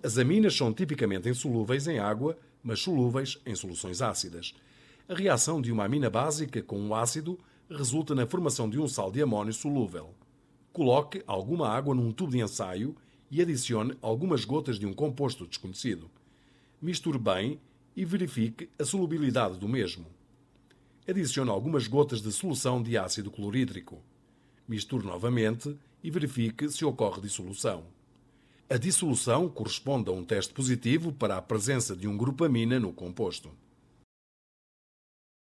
As aminas são tipicamente insolúveis em água, mas solúveis em soluções ácidas. A reação de uma amina básica com um ácido resulta na formação de um sal de amônio solúvel. Coloque alguma água num tubo de ensaio e adicione algumas gotas de um composto desconhecido. Misture bem e verifique a solubilidade do mesmo. Adicione algumas gotas de solução de ácido clorídrico. Misture novamente e verifique se ocorre dissolução. A dissolução corresponde a um teste positivo para a presença de um amina no composto.